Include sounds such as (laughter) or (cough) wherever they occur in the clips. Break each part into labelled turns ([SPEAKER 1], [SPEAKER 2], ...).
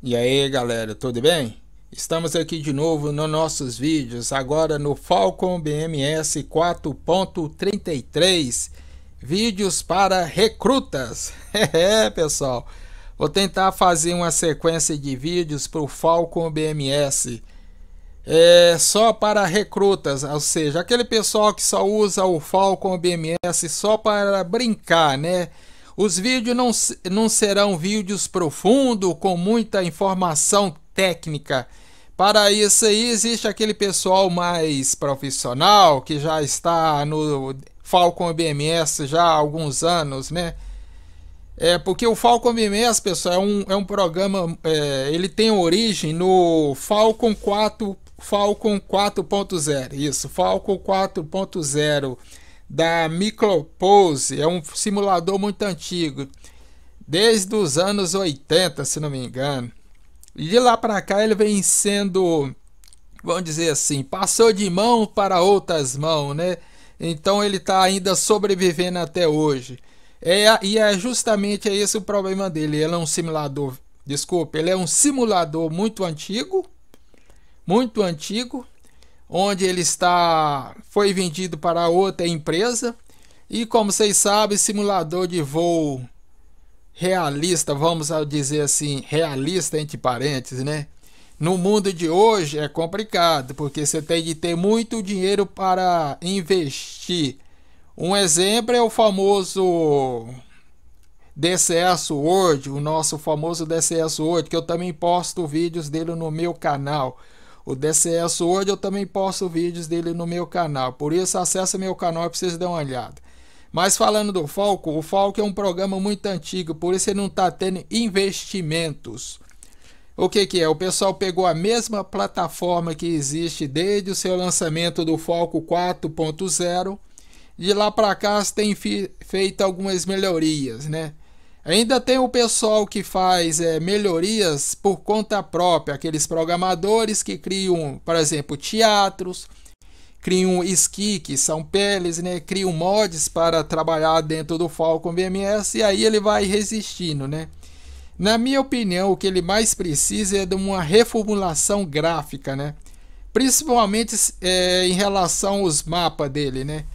[SPEAKER 1] E aí galera, tudo bem? Estamos aqui de novo nos nossos vídeos, agora no Falcon BMS 4.33 Vídeos para recrutas (laughs) É pessoal, vou tentar fazer uma sequência de vídeos para o Falcon BMS é, só para recrutas, ou seja, aquele pessoal que só usa o Falcon BMS só para brincar, né? Os vídeos não, não serão vídeos profundos, com muita informação técnica. Para isso aí existe aquele pessoal mais profissional que já está no Falcon BMS já há alguns anos, né? É porque o Falcon BMS, pessoal, é um, é um programa, é, ele tem origem no Falcon 4, Falcon 4.0, isso, Falcon 4.0 da Micropose, é um simulador muito antigo, desde os anos 80, se não me engano. E de lá para cá ele vem sendo, vamos dizer assim, passou de mão para outras mãos, né? Então ele está ainda sobrevivendo até hoje. É, e é justamente é esse o problema dele. Ele é um simulador, desculpa, ele é um simulador muito antigo, muito antigo, onde ele está foi vendido para outra empresa. E como vocês sabem, simulador de voo realista, vamos dizer assim, realista entre parênteses, né? No mundo de hoje é complicado, porque você tem de ter muito dinheiro para investir. Um exemplo é o famoso DCS World, o nosso famoso DCS World, que eu também posto vídeos dele no meu canal o DCS hoje eu também posto vídeos dele no meu canal. Por isso, acessa meu canal para vocês darem uma olhada. Mas falando do Falco, o Falco é um programa muito antigo, por isso ele não está tendo investimentos. O que, que é? O pessoal pegou a mesma plataforma que existe desde o seu lançamento do Falco 4.0. De lá para cá tem feito algumas melhorias, né? Ainda tem o pessoal que faz é, melhorias por conta própria, aqueles programadores que criam, por exemplo, teatros, criam esqui, que são peles, né? criam mods para trabalhar dentro do Falcon VMS e aí ele vai resistindo. Né? Na minha opinião, o que ele mais precisa é de uma reformulação gráfica, né? principalmente é, em relação aos mapas dele. Né?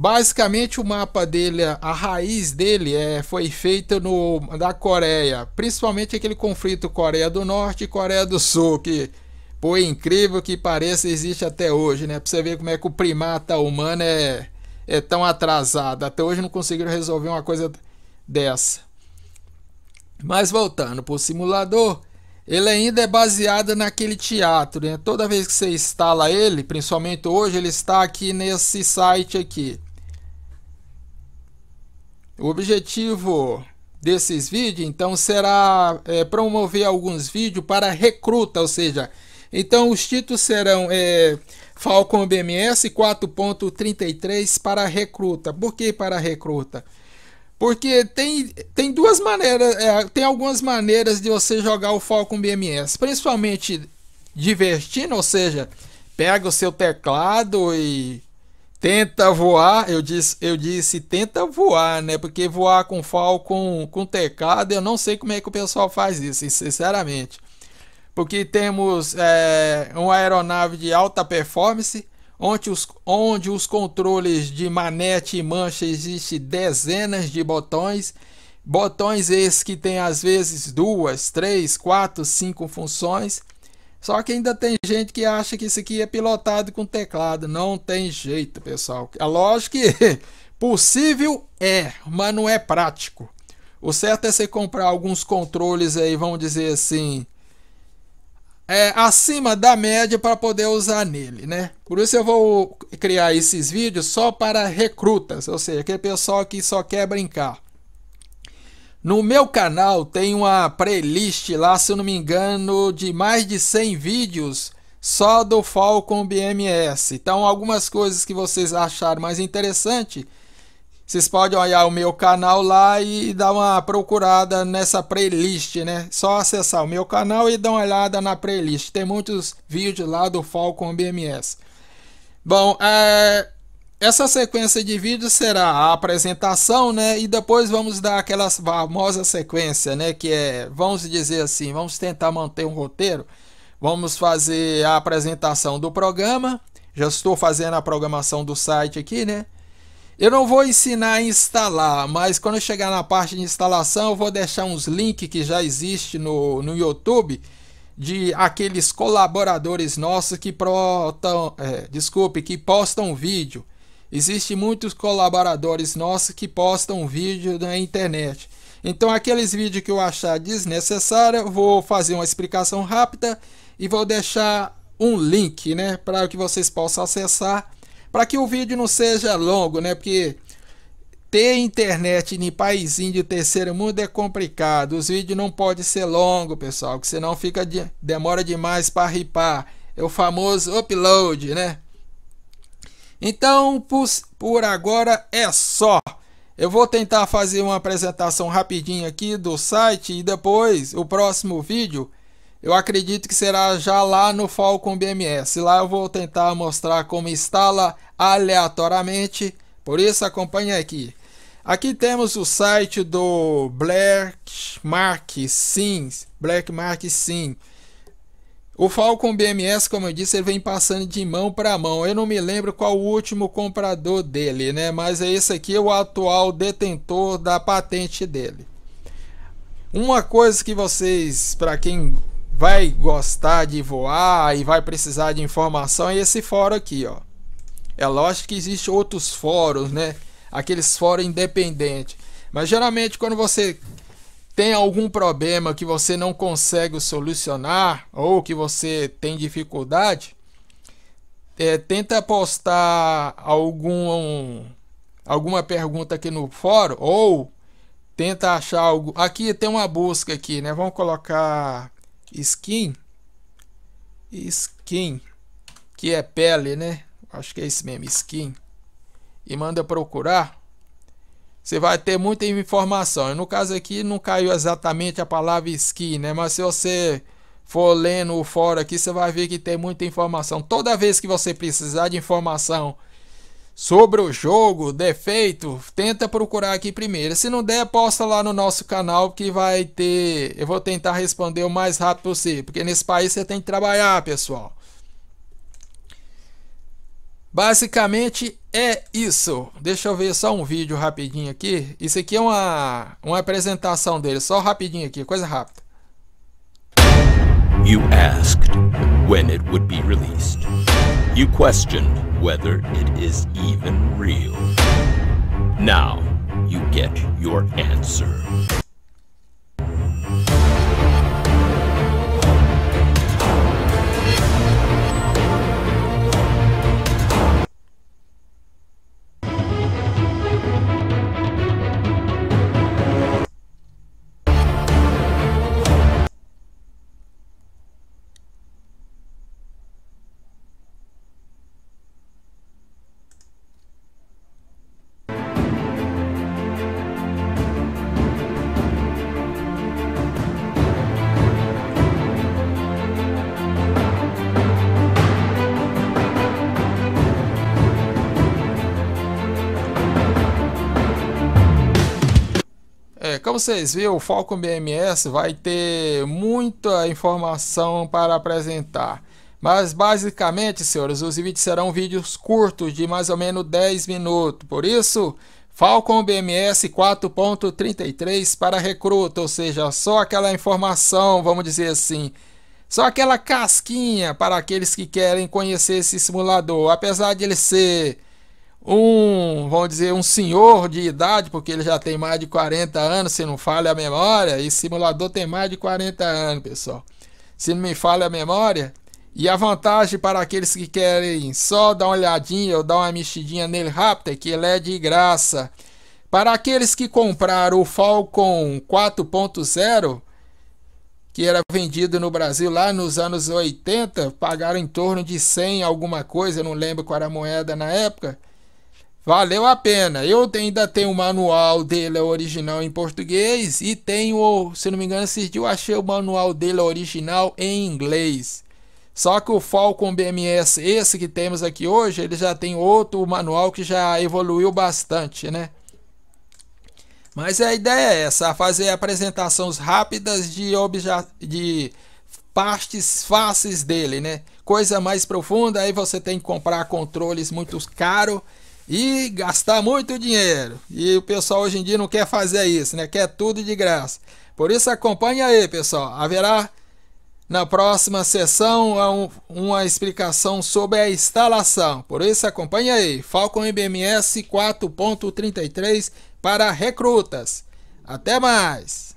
[SPEAKER 1] Basicamente o mapa dele, a raiz dele é, foi feita no da Coreia, principalmente aquele conflito Coreia do Norte e Coreia do Sul, que por incrível que pareça existe até hoje, né? Para você ver como é que o primata humano é é tão atrasado. Até hoje não conseguiram resolver uma coisa dessa. Mas voltando para o simulador, ele ainda é baseado naquele teatro, né? Toda vez que você instala ele, principalmente hoje, ele está aqui nesse site aqui. O objetivo desses vídeos, então, será é, promover alguns vídeos para recruta, ou seja, então os títulos serão é, Falcon BMS 4.33 para recruta. Por que para recruta? Porque tem, tem duas maneiras, é, tem algumas maneiras de você jogar o Falcon BMS, principalmente divertindo, ou seja, pega o seu teclado e Tenta voar, eu disse, eu disse tenta voar, né? Porque voar com Falcon, com teclado, eu não sei como é que o pessoal faz isso, sinceramente. Porque temos é, uma aeronave de alta performance, onde os, onde os controles de manete e mancha existem dezenas de botões. Botões esses que têm às vezes duas, três, quatro, cinco funções só que ainda tem gente que acha que isso aqui é pilotado com teclado. Não tem jeito, pessoal. A lógica é (laughs) possível é, mas não é prático. O certo é você comprar alguns controles aí, vamos dizer assim, é, acima da média para poder usar nele, né? Por isso eu vou criar esses vídeos só para recrutas, ou seja, aquele pessoal que só quer brincar. No meu canal tem uma playlist lá, se eu não me engano, de mais de 100 vídeos só do Falcon BMS. Então, algumas coisas que vocês acharam mais interessante, vocês podem olhar o meu canal lá e dar uma procurada nessa playlist, né? Só acessar o meu canal e dar uma olhada na playlist. Tem muitos vídeos lá do Falcon BMS. Bom, é essa sequência de vídeos será a apresentação, né? E depois vamos dar aquela famosa sequência, né? Que é, vamos dizer assim, vamos tentar manter um roteiro. Vamos fazer a apresentação do programa. Já estou fazendo a programação do site aqui, né? Eu não vou ensinar a instalar, mas quando chegar na parte de instalação, eu vou deixar uns links que já existe no, no YouTube de aqueles colaboradores nossos que protam, é, desculpe, que postam vídeo. Existem muitos colaboradores nossos que postam vídeo na internet. Então aqueles vídeos que eu achar desnecessário, vou fazer uma explicação rápida e vou deixar um link, né, para que vocês possam acessar, para que o vídeo não seja longo, né? Porque ter internet em país de terceiro mundo é complicado. Os vídeos não podem ser longos, pessoal, que senão fica de, demora demais para ripar. É o famoso upload, né? Então, por, por agora é só. Eu vou tentar fazer uma apresentação rapidinha aqui do site e depois o próximo vídeo eu acredito que será já lá no Falcon BMS. Lá eu vou tentar mostrar como instala aleatoriamente, por isso acompanhe aqui. Aqui temos o site do Blackmark Sims, Mark Sims. O Falcon BMS, como eu disse, ele vem passando de mão para mão. Eu não me lembro qual o último comprador dele, né? Mas é esse aqui o atual detentor da patente dele. Uma coisa que vocês, para quem vai gostar de voar e vai precisar de informação, é esse fórum aqui, ó. É lógico que existe outros fóruns, né? Aqueles fóruns independentes. Mas geralmente quando você tem algum problema que você não consegue solucionar ou que você tem dificuldade, é, tenta postar algum, alguma pergunta aqui no fórum ou tenta achar algo. Aqui tem uma busca aqui, né? Vamos colocar skin, skin, que é pele, né? Acho que é isso mesmo, skin. E manda procurar você vai ter muita informação. No caso aqui não caiu exatamente a palavra skin, né? Mas se você for lendo fora aqui, você vai ver que tem muita informação. Toda vez que você precisar de informação sobre o jogo, defeito, tenta procurar aqui primeiro. Se não der, posta lá no nosso canal que vai ter. Eu vou tentar responder o mais rápido possível, porque nesse país você tem que trabalhar, pessoal. Basicamente é isso. Deixa eu ver só um vídeo rapidinho aqui. Isso aqui é uma, uma apresentação dele, só rapidinho aqui, coisa rápida. You asked when it would be released. You questioned whether it is even real. Now you get your answer. vocês, viu? O Foco BMS vai ter muita informação para apresentar. Mas basicamente, senhores, os vídeos serão vídeos curtos de mais ou menos 10 minutos. Por isso, Falcon BMS 4.33 para recruta, ou seja, só aquela informação, vamos dizer assim, só aquela casquinha para aqueles que querem conhecer esse simulador. Apesar de ele ser um, vamos dizer, um senhor de idade, porque ele já tem mais de 40 anos, se não falha a memória, e simulador tem mais de 40 anos, pessoal. Se não me falha a memória, e a vantagem para aqueles que querem só dar uma olhadinha ou dar uma mexidinha nele rápido é que ele é de graça. Para aqueles que compraram o Falcon 4.0, que era vendido no Brasil lá nos anos 80, pagaram em torno de 100 alguma coisa, não lembro qual era a moeda na época. Valeu a pena. Eu ainda tenho o manual dele é original em português e tenho, se não me engano, esses dias eu achei o manual dele é original em inglês. Só que o Falcon BMS, esse que temos aqui hoje, ele já tem outro manual que já evoluiu bastante, né? Mas a ideia é essa, fazer apresentações rápidas de, de partes fáceis dele, né? Coisa mais profunda, aí você tem que comprar controles muito caros e gastar muito dinheiro. E o pessoal hoje em dia não quer fazer isso, né? Quer tudo de graça. Por isso acompanha aí, pessoal. Haverá na próxima sessão é uma explicação sobre a instalação. Por isso acompanha aí. Falcon IBMS 4.33 para recrutas. Até mais!